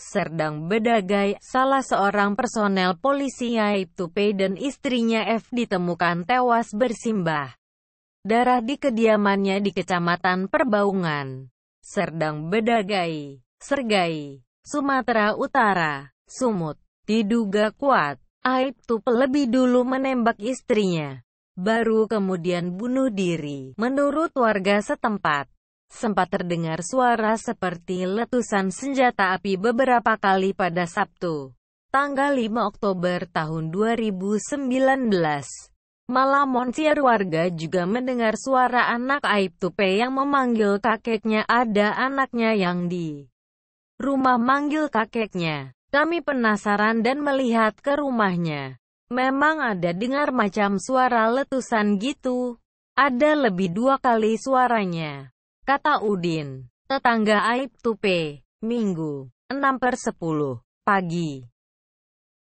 Serdang Bedagai, salah seorang personel polisi Aib P dan istrinya F ditemukan tewas bersimbah darah di kediamannya di Kecamatan Perbaungan, Serdang Bedagai, Sergai, Sumatera Utara, Sumut. Diduga kuat, Aib Tupe lebih dulu menembak istrinya, baru kemudian bunuh diri, menurut warga setempat sempat terdengar suara seperti letusan senjata api beberapa kali pada Sabtu, tanggal 5 Oktober tahun 2019. Malam monsier warga juga mendengar suara anak Aib Tupe yang memanggil kakeknya ada anaknya yang di rumah manggil kakeknya. Kami penasaran dan melihat ke rumahnya. Memang ada dengar macam suara letusan gitu. Ada lebih dua kali suaranya kata Udin. Tetangga Aib Tupe, Minggu, 6 per 10, pagi.